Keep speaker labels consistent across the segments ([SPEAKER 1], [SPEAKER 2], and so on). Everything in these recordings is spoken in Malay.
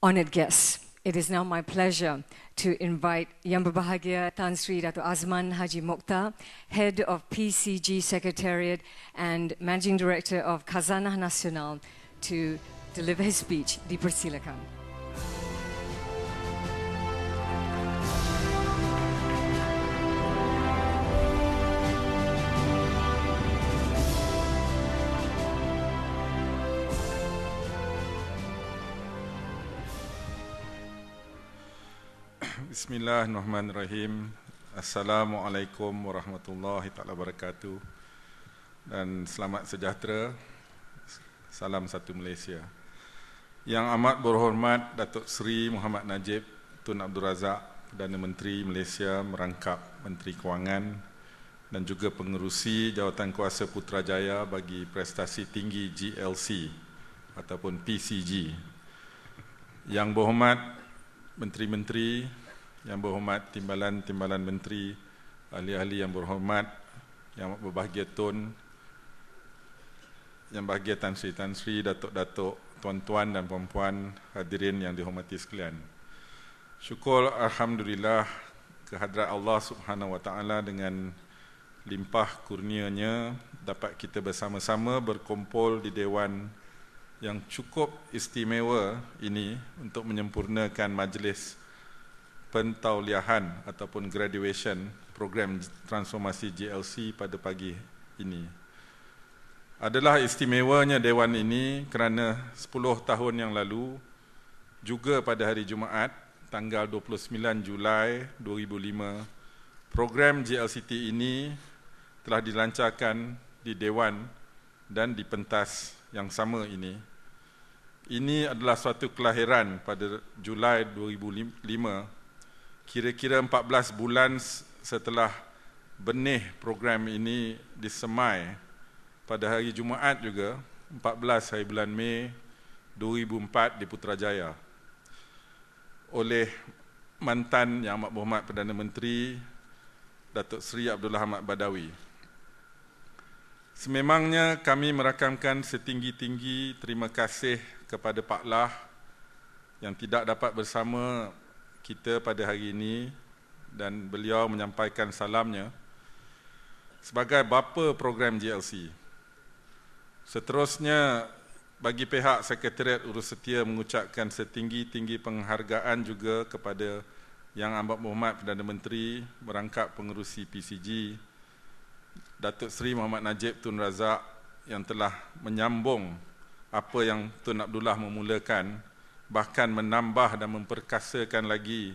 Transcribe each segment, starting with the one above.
[SPEAKER 1] Honored guests, it is now my pleasure to invite Yang Bahagia Tan Sri Dato Azman Haji Mokhtar, Head of PCG Secretariat and Managing Director of Kazana Nasional, to deliver his speech, Dipersilakan. Bismillahirrahmanirrahim. Assalamualaikum warahmatullahi taala wabarakatuh. Dan selamat sejahtera. Salam satu Malaysia. Yang amat berhormat Datuk Seri Muhammad Najib Tun Abdul Razak Perdana Menteri Malaysia merangkap Menteri Kewangan dan juga pengerusi Jawatan Kuasa Putrajaya bagi prestasi tinggi GLC ataupun PCG. Yang berhormat Menteri-menteri, yang berhormat timbalan-timbalan menteri, ahli-ahli yang berhormat, yang berbahagia Tun, yang bahagia Tan Sri Tan Sri, datuk-datuk, tuan-tuan dan puan-puan hadirin yang dihormati sekalian. Syukur alhamdulillah kehadrat Allah Subhanahu Wa dengan limpah kurnianya dapat kita bersama-sama berkumpul di dewan yang cukup istimewa ini untuk menyempurnakan majlis pentauliahan ataupun graduation program transformasi JLC pada pagi ini. Adalah istimewanya dewan ini kerana 10 tahun yang lalu juga pada hari Jumaat tanggal 29 Julai 2005 program GLCT ini telah dilancarkan di dewan dan di pentas yang sama ini. Ini adalah suatu kelahiran pada Julai kira-kira 14 bulan setelah benih program ini disemai pada hari Jumaat juga 14 hari bulan Mei 2004 di Putrajaya oleh mantan Yang Amat Berhormat Perdana Menteri Datuk Seri Abdullah Ahmad Badawi. Sememangnya kami merakamkan setinggi-tinggi terima kasih kepada Pak Lah yang tidak dapat bersama kita pada hari ini dan beliau menyampaikan salamnya sebagai bapa program GLC. Seterusnya bagi pihak sekretariat urus setia mengucapkan setinggi-tinggi penghargaan juga kepada Yang Amat Muhammad Perdana Menteri berangkat pengerusi PCG Datuk Seri Muhammad Najib Tun Razak yang telah menyambung apa yang Tun Abdullah memulakan bahkan menambah dan memperkasakan lagi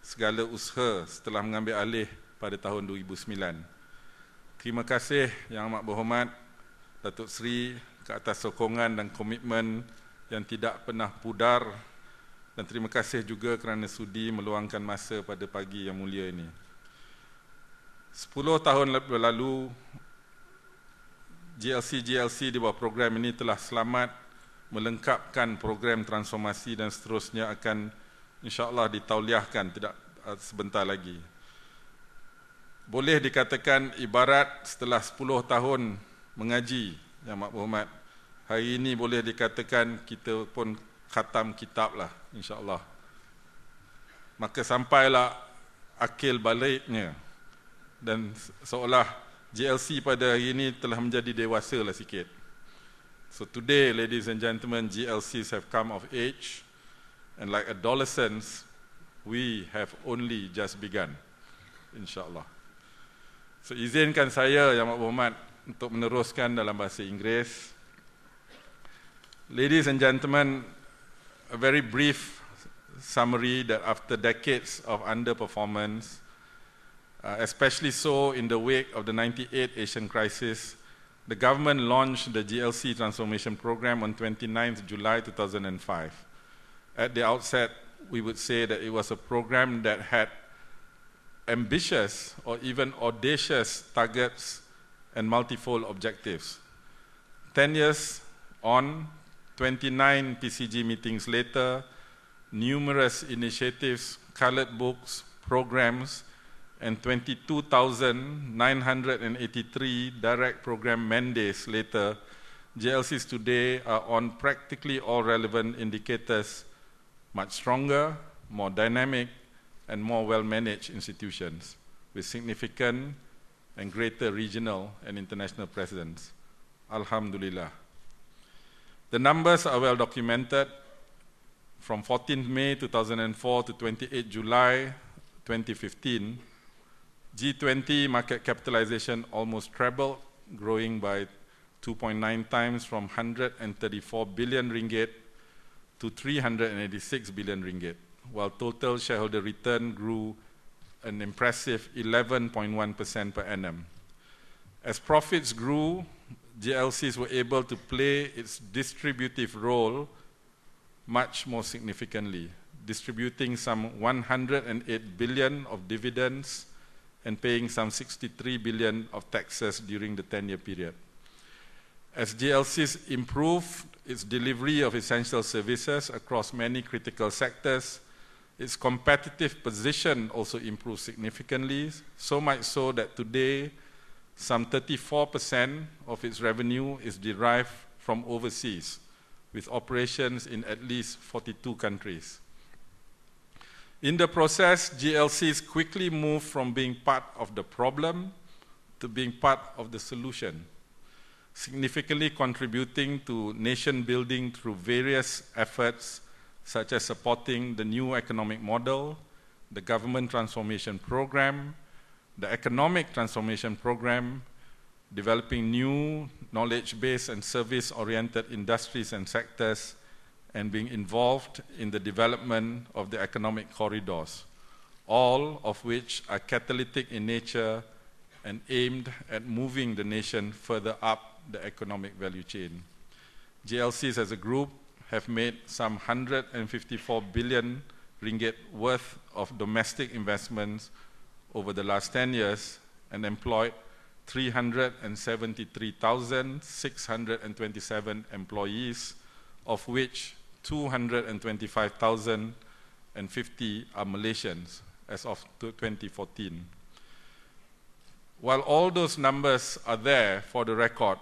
[SPEAKER 1] segala usaha setelah mengambil alih pada tahun 2009. Terima kasih yang amat berhormat Datuk Seri ke atas sokongan dan komitmen yang tidak pernah pudar dan terima kasih juga kerana sudi meluangkan masa pada pagi yang mulia ini. Sepuluh tahun lalu JLC JLC di bawah program ini telah selamat melengkapkan program transformasi dan seterusnya akan insyaallah ditauliahkan tidak uh, sebentar lagi. Boleh dikatakan ibarat setelah 10 tahun mengaji yang makbuhmat hari ini boleh dikatakan kita pun khatam kitab lah insyaallah. Maka sampailah akil baliknya dan seolah JLC pada hari ini telah menjadi dewasa lah sikit. So today, ladies and gentlemen, GLCs have come of age, and like adolescents, we have only just begun. InsyaAllah. So izinkan saya, Yang Muhammad, untuk meneruskan dalam bahasa Inggeris. Ladies and gentlemen, a very brief summary that after decades of underperformance, uh, especially so in the wake of the 98 Asian crisis, the government launched the GLC transformation program on 29th July 2005. At the outset, we would say that it was a program that had ambitious or even audacious targets and multifold objectives. 10 years on, 29 PCG meetings later, numerous initiatives, colored books, programs, and 22,983 direct program mandates later, JLCs today are on practically all relevant indicators, much stronger, more dynamic, and more well-managed institutions with significant and greater regional and international presence. Alhamdulillah. The numbers are well documented. From 14 May 2004 to 28 July 2015, G20 market capitalization almost trebled, growing by 2.9 times from 134 billion ringgit to 386 billion ringgit, while total shareholder return grew an impressive 11.1% per annum. As profits grew, GLCs were able to play its distributive role much more significantly, distributing some 108 billion of dividends and paying some 63 billion of taxes during the 10-year period. As GLCs improved its delivery of essential services across many critical sectors, its competitive position also improved significantly, so much so that today some 34% of its revenue is derived from overseas, with operations in at least 42 countries. In the process, GLCs quickly moved from being part of the problem to being part of the solution, significantly contributing to nation building through various efforts such as supporting the new economic model, the government transformation program, the economic transformation program, developing new knowledge-based and service-oriented industries and sectors, and being involved in the development of the economic corridors, all of which are catalytic in nature and aimed at moving the nation further up the economic value chain. GLCs as a group have made some 154 billion ringgit worth of domestic investments over the last 10 years and employed 373,627 employees, of which 225,050 are Malaysians as of 2014. While all those numbers are there for the record,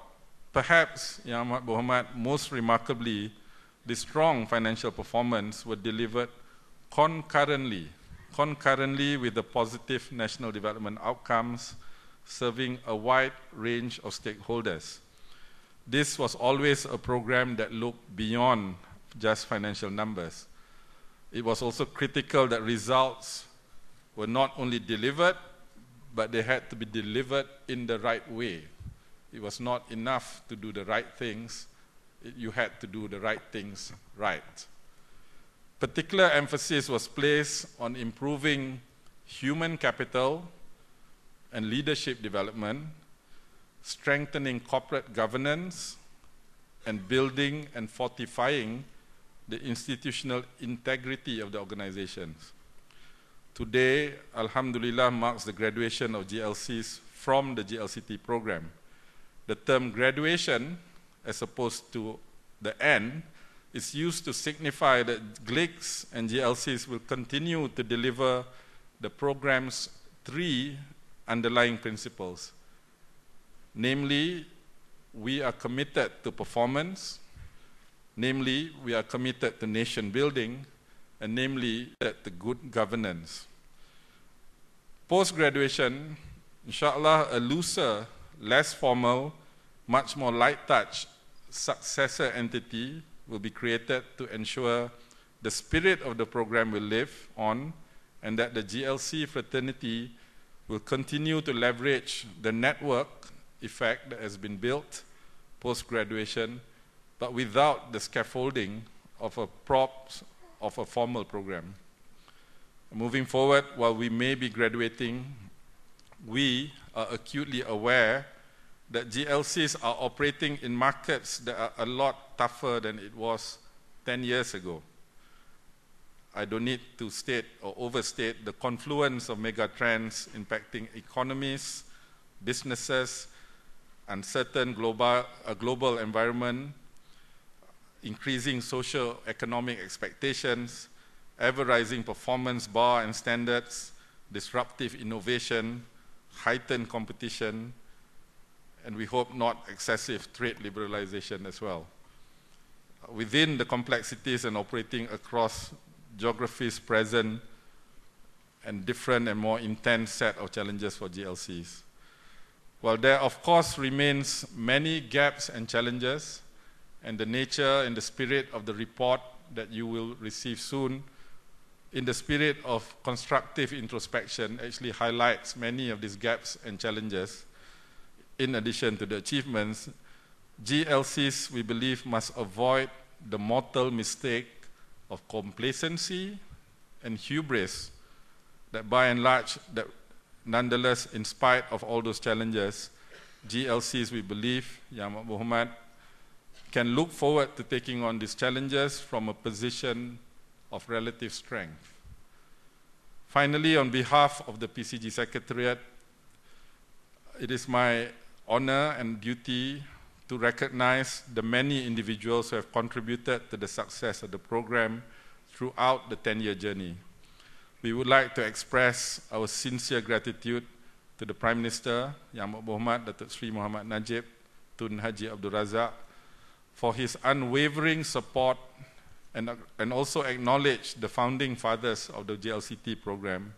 [SPEAKER 1] perhaps, Ya Muhammad, most remarkably, the strong financial performance were delivered concurrently, concurrently with the positive national development outcomes, serving a wide range of stakeholders. This was always a program that looked beyond just financial numbers. It was also critical that results were not only delivered, but they had to be delivered in the right way. It was not enough to do the right things, you had to do the right things right. Particular emphasis was placed on improving human capital and leadership development, strengthening corporate governance, and building and fortifying the institutional integrity of the organizations. Today, Alhamdulillah marks the graduation of GLCs from the GLCT program. The term graduation, as opposed to the end, is used to signify that GLICs and GLCs will continue to deliver the program's three underlying principles. Namely, we are committed to performance, Namely, we are committed to nation building and namely that the good governance. Post graduation, inshallah, a looser, less formal, much more light touch successor entity will be created to ensure the spirit of the program will live on and that the GLC fraternity will continue to leverage the network effect that has been built post graduation but without the scaffolding of a props of a formal program. Moving forward, while we may be graduating, we are acutely aware that GLCs are operating in markets that are a lot tougher than it was 10 years ago. I don't need to state or overstate the confluence of mega trends impacting economies, businesses, uncertain global, a global environment, increasing social economic expectations, ever rising performance bar and standards, disruptive innovation, heightened competition, and we hope not excessive trade liberalization as well. Within the complexities and operating across geographies present and different and more intense set of challenges for GLCs. While there of course remains many gaps and challenges, and the nature and the spirit of the report that you will receive soon, in the spirit of constructive introspection, actually highlights many of these gaps and challenges. In addition to the achievements, GLCs, we believe, must avoid the mortal mistake of complacency and hubris that by and large, that nonetheless, in spite of all those challenges, GLCs, we believe, Yamak Muhammad can look forward to taking on these challenges from a position of relative strength. Finally, on behalf of the PCG Secretariat, it is my honor and duty to recognize the many individuals who have contributed to the success of the program throughout the 10-year journey. We would like to express our sincere gratitude to the Prime Minister, Yang Amat Mohamad, Datuk Sri Muhammad Najib, Tun Haji Abdul Razak, for his unwavering support and, and also acknowledge the founding fathers of the JLCT program,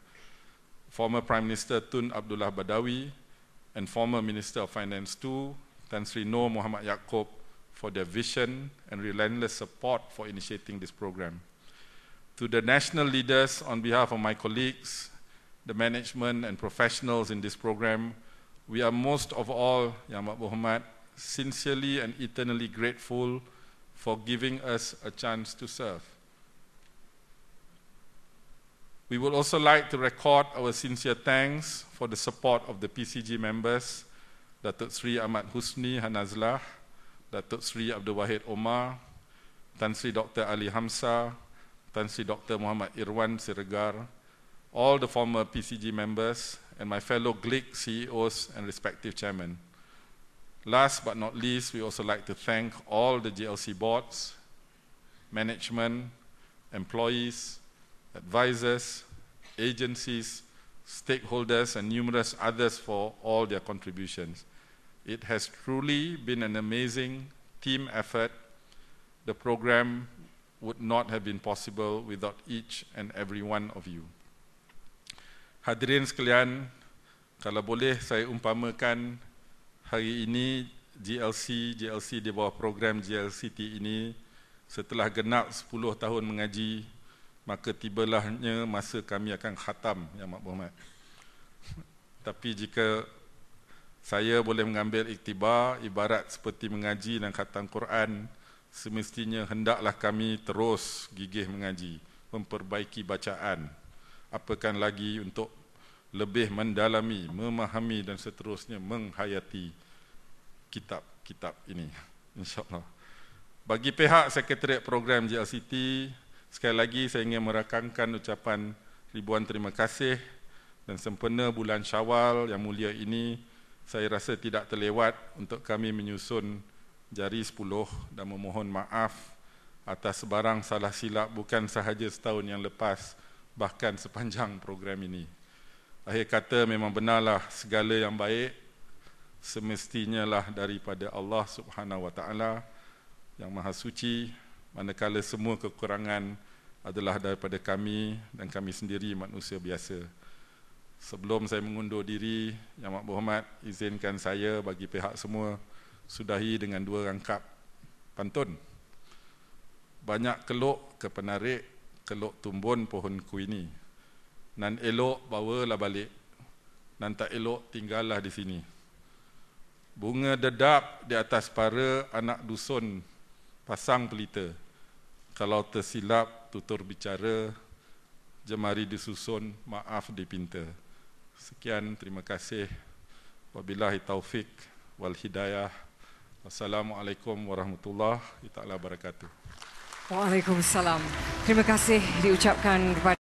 [SPEAKER 1] former Prime Minister Tun Abdullah Badawi and former Minister of Finance too, Tan Sri Noor Muhammad Yaakob, for their vision and relentless support for initiating this program. To the national leaders, on behalf of my colleagues, the management and professionals in this program, we are most of all, Yang Yamak Berhormat sincerely and eternally grateful for giving us a chance to serve. We would also like to record our sincere thanks for the support of the PCG members, Datuk Sri Ahmad Husni Hanazlah, Datuk Sri Abdul Wahid Omar, Tan Sri Dr. Ali Hamsa, Tan Sri Dr. Muhammad Irwan Siregar, all the former PCG members, and my fellow GLIC CEOs and respective chairmen. Last but not least, we also like to thank all the GLC boards, management, employees, advisors, agencies, stakeholders, and numerous others for all their contributions. It has truly been an amazing team effort. The program would not have been possible without each and every one of you. Hadirin sekalian, kalau boleh saya umpamakan hari ini GLC, GLC di bawah program GLCT ini setelah genap 10 tahun mengaji maka tibalahnya masa kami akan khatam ya Mak Muhammad. Tapi jika saya boleh mengambil iktibar ibarat seperti mengaji dan khatam Quran semestinya hendaklah kami terus gigih mengaji memperbaiki bacaan apakan lagi untuk lebih mendalami, memahami dan seterusnya menghayati kitab-kitab ini. InsyaAllah. Bagi pihak sekretariat program JLCT, sekali lagi saya ingin merakamkan ucapan ribuan terima kasih dan sempena bulan syawal yang mulia ini, saya rasa tidak terlewat untuk kami menyusun jari 10 dan memohon maaf atas sebarang salah silap bukan sahaja setahun yang lepas bahkan sepanjang program ini. Akhir kata memang benarlah segala yang baik semestinya lah daripada Allah Subhanahu Wa Taala yang Maha Suci manakala semua kekurangan adalah daripada kami dan kami sendiri manusia biasa. Sebelum saya mengundur diri, Yang Maha Berhormat izinkan saya bagi pihak semua sudahi dengan dua rangkap pantun. Banyak keluk ke penarik, keluk tumbun pohon ku ini. Nan elok bawa lah balik. Nan tak elok tinggallah di sini. Bunga dedap di atas para anak dusun pasang pelita. Kalau tersilap tutur bicara, jemari disusun, maaf dipinta. Sekian, terima kasih. Wabillahi taufik wal hidayah. Assalamualaikum warahmatullahi taala barakatuh. Waalaikumsalam. Terima kasih diucapkan kepada